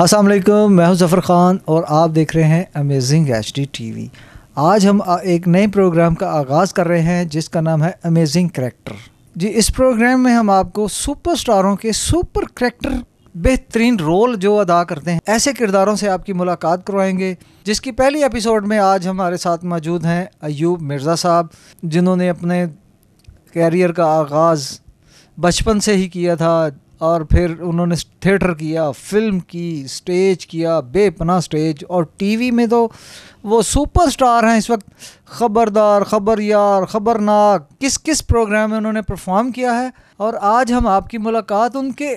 अस्सलाम वालेकुम मैं हूं ज़फ़र ख़ान और आप देख रहे हैं amazing H D T V आज हम एक नए प्रोग्राम का आगाज़ कर रहे हैं जिसका नाम है अमेजिंग करेक्टर जी इस प्रोग्राम में हम आपको सुपर स्टारों के सुपर करेक्टर बेहतरीन रोल जो अदा करते हैं ऐसे किरदारों से आपकी मुलाकात करवाएंगे जिसकी पहली एपिसोड में आज हमारे साथ मौजूद हैं अयूब मिर्ज़ा साहब जिन्होंने अपने कैरियर का आगाज़ बचपन से ही किया था और फिर उन्होंने थिएटर किया फिल्म की स्टेज किया बेपना स्टेज और टीवी में तो वो सुपरस्टार हैं इस वक्त ख़बरदार ख़बर यार ख़बरनाक किस किस प्रोग्राम में उन्होंने परफॉर्म किया है और आज हम आपकी मुलाकात उनके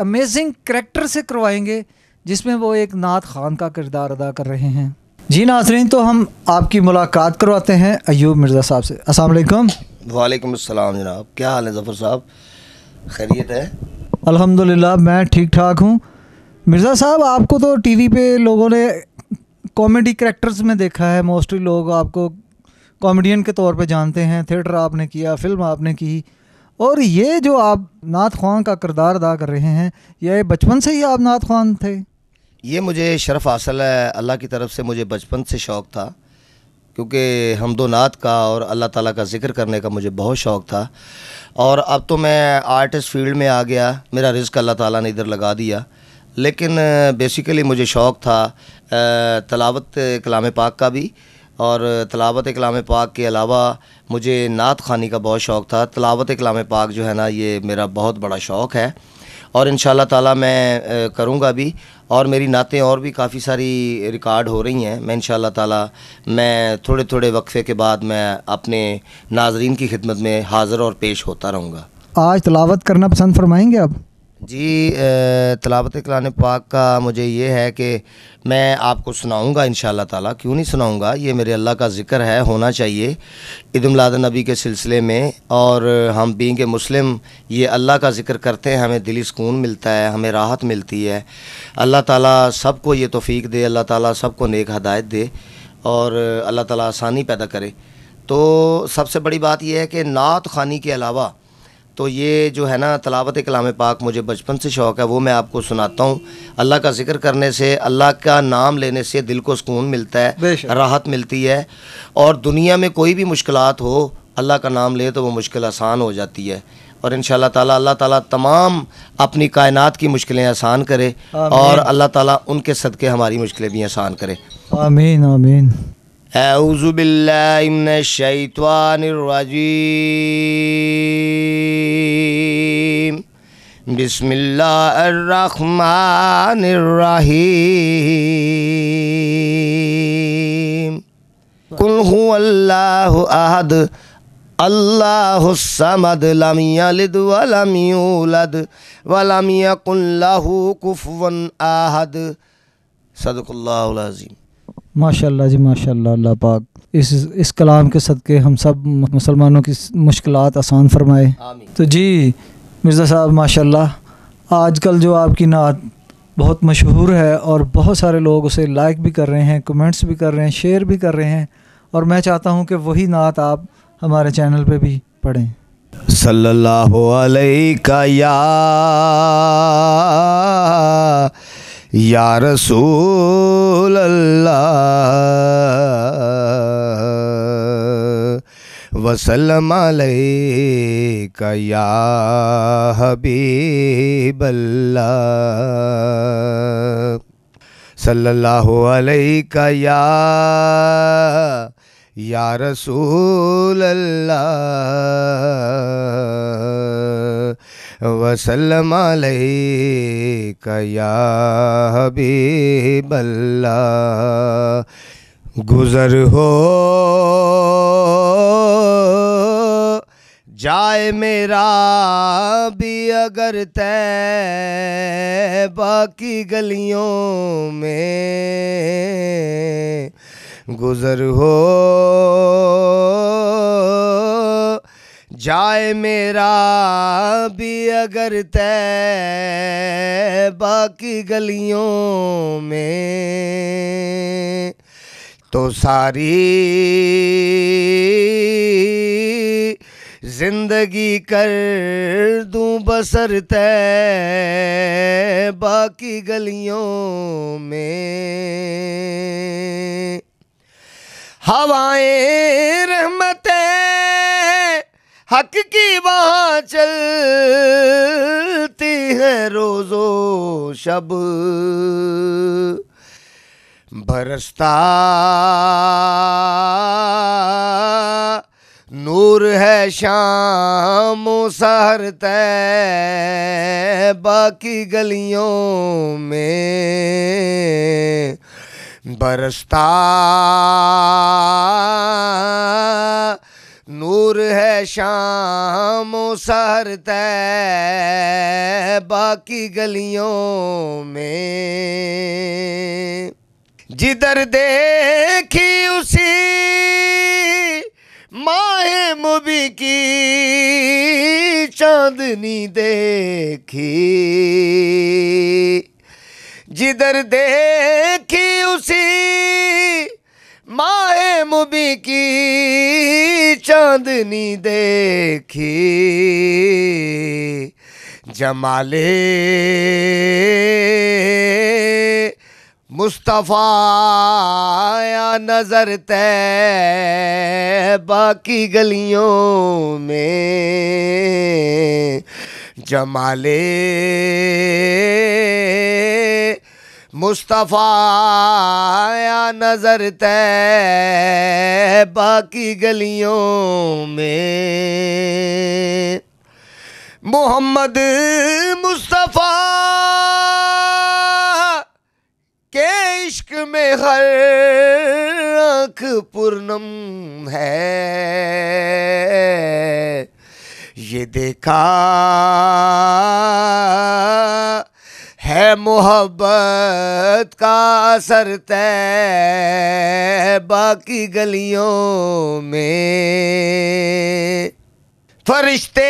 अमेजिंग करेक्टर से करवाएंगे जिसमें वो एक नात खान का किरदार अदा कर रहे हैं जी नाजरीन तो हम आपकी मुलाकात करवाते हैं अयूब मिर्ज़ा साहब से अस्सलाम वालेकुम जनाब क्या हाल है ज़फ़र साहब खैरियत है अल्हम्दुलिल्लाह मैं ठीक ठाक हूँ मिर्ज़ा साहब आपको तो टीवी पे लोगों ने कॉमेडी करेक्टर्स में देखा है मोस्टली लोग आपको कॉमेडियन के तौर पे जानते हैं थिएटर आपने किया फिल्म आपने की और ये जो आप नात खान का किरदार अदा कर रहे हैं यह बचपन से ही आप नात खान थे ये मुझे शरफ़ हासिल है अल्लाह की तरफ से मुझे बचपन से शौक़ था क्योंकि हमदो नात का और अल्लाह ताला का जिक्र करने का मुझे बहुत शौक़ था और अब तो मैं आर्टिस्ट फील्ड में आ गया मेरा रिस्क अल्लाह ताला ने इधर लगा दिया लेकिन बेसिकली मुझे शौक़ था तलावत कलाम पाक का भी और तलावत कलाम पाक के अलावा मुझे नात खानी का बहुत शौक़ था तलावत कलाम पाक जो है ना ये मेरा बहुत बड़ा शौक़ है और इन ताला मैं करूँगा भी और मेरी नातें और भी काफ़ी सारी रिकॉर्ड हो रही हैं मैं इन ताला मैं थोड़े थोड़े वक्फ़े के बाद मैं अपने नाजरीन की खिदमत में हाज़िर और पेश होता रहूँगा आज तलावत करना पसंद फरमाएंगे आप जी तलावत कलान पाक का मुझे ये है कि मैं आपको सुनाऊंगा इन ताला क्यों नहीं सुनाऊंगा ये मेरे अल्लाह का ज़िक्र है होना चाहिए ईद नबी के सिलसिले में और हम बींग मुस्लिम ये अल्लाह का ज़िक्र करते हैं हमें दिली सुकून मिलता है हमें राहत मिलती है अल्लाह ताला सबको ये तोफ़ी दे अल्लाह सब सबको नेक हदायत दे और अल्लाह ताली आसानी पैदा करे तो सबसे बड़ी बात यह है कि नात खानी के अलावा तो ये जो है ना तलावत कलाम पाक मुझे बचपन से शौक़ है वो मैं आपको सुनाता हूँ अल्लाह का जिक्र करने से अल्लाह का नाम लेने से दिल को सुकून मिलता है राहत मिलती है और दुनिया में कोई भी मुश्किल हो अल्लाह का नाम ले तो वो मुश्किल आसान हो जाती है और इन ताला अल्लाह ताला तमाम अपनी कायनात की मुश्किलें आसान करे और अल्लाह ताला उनके सदक़े हमारी मुश्किलें भी आसान करे आमीन आमीन अज़ुबिल्लिमिनशैतवानरजीम बिस्मिल्लाहिर्रहमानिर्रहीम कुल हु अल्लाह अहद अल्लाह समद लम यलिद व यूलद व लम लहू कुफवन आहद सदकुल्लाहुल अजीम माशाल्लाह जी माशाल्लाह अल्लाह पाक इस इस कलाम के सदक़े हम सब मुसलमानों की मुश्किलात आसान फरमाए तो जी मिर्ज़ा साहब माशाल्लाह आजकल जो आपकी नात बहुत मशहूर है और बहुत सारे लोग उसे लाइक भी कर रहे हैं कमेंट्स भी कर रहे हैं शेयर भी कर रहे हैं और मैं चाहता हूँ कि वही नात आप हमारे चैनल पे भी पढ़ें सल्लल्लाहु अलैका या या रसूल अल्लाह वसलम अलैका या हबीबल्ला सल्लल्लाहु अलैका या या रसूल अल्लाह वसल्लम अलैका या हबीबल्ला गुज़र हो जाए मेरा भी अगर तै बाकी गलियों में गुजर हो जाए मेरा भी अगर तै बाकी गलियों में तो सारी जिंदगी कर दूं बसर तय बाकी गलियों में हवाएं रहमत हक की वहाँ चलती है रोज़ो शब बरसता नूर है शाम सहर बाकी गलियों में बरसता नूर है शाम सहर बाकी गलियों में जिधर देखी उसी माँ निगाहें मुबी की चांदनी देखी जिधर देखी उसी माए मुबी की चांदनी देखी जमाले मुस्तफ़ा नजर तय बाकी गलियों में जमाले मुस्तफ़ा नजर तय बाकी गलियों में मोहम्मद में हर आँख पूर्णम है ये देखा है मोहब्बत का असर तय बाकी गलियों में फरिश्ते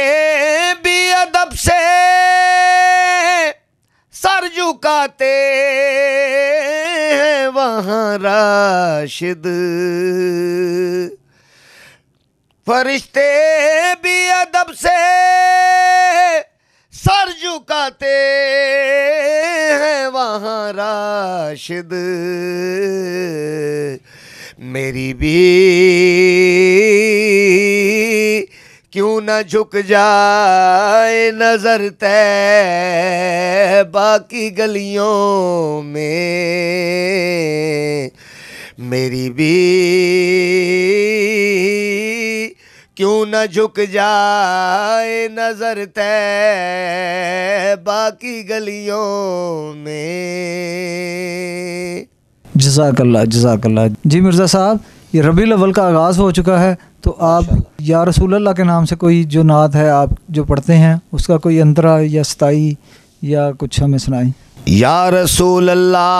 भी अदब से सर झुकाते वहाँ राशिद फरिश्ते भी अदब से सर झुकाते हैं वहाँ राशिद मेरी भी क्यों न झुक जाए नजर तय बाकी गलियों में मेरी भी क्यों न झुक जाए नजर तय बाकी गलियों में जजाकल्ला जजाकल्ला जी मिर्ज़ा साहब ये रबी अवल का आगाज़ हो चुका है तो आप या रसूल अल्लाह के नाम से कोई जो नात है आप जो पढ़ते हैं उसका कोई अंतरा या सताई या कुछ हमें सुनाएं या रसूल अल्लाह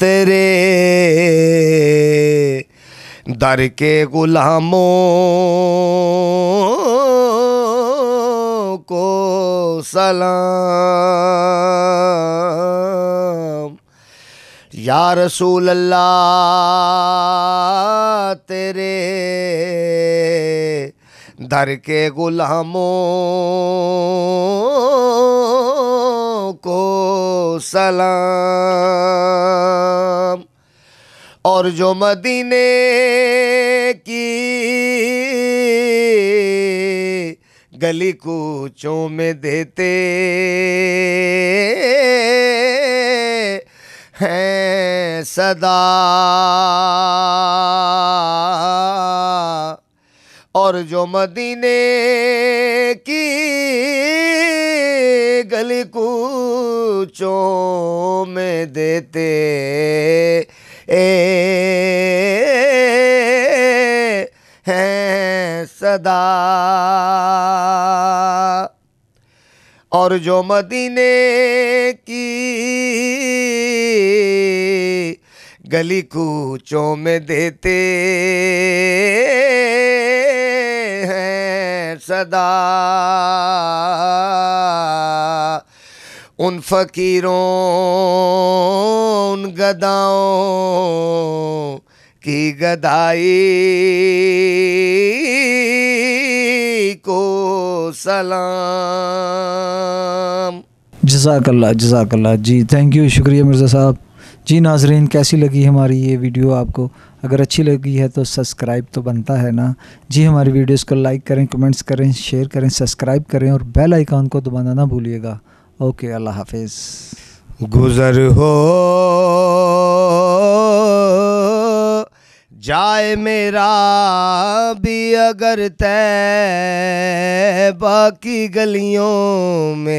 तेरे दर के गुलामों को सलाम या रसूल अल्लाह तेरे दर के गुलामों को सलाम और जो मदीने की गली कूचों में देते हैं सदा और जो मदीने की गली कूचों में देते ए हैं सदा और जो मदीने की गली कूचों में देते हैं सदा उन फकीरों उन गदाओं की गदाई को सलाम जजाकल्ला जजाकल्ला जी थैंक यू शुक्रिया मिर्ज़ा साहब जी नाजरीन कैसी लगी हमारी ये वीडियो आपको अगर अच्छी लगी है तो सब्सक्राइब तो बनता है ना जी हमारी वीडियोस को लाइक करें कमेंट्स करें शेयर करें सब्सक्राइब करें और बेल आइकॉन को दबाना ना भूलिएगा ओके अल्लाह हाफिज़ गुज़र हो जाए मेरा भी अगर तय बाकी गलियों में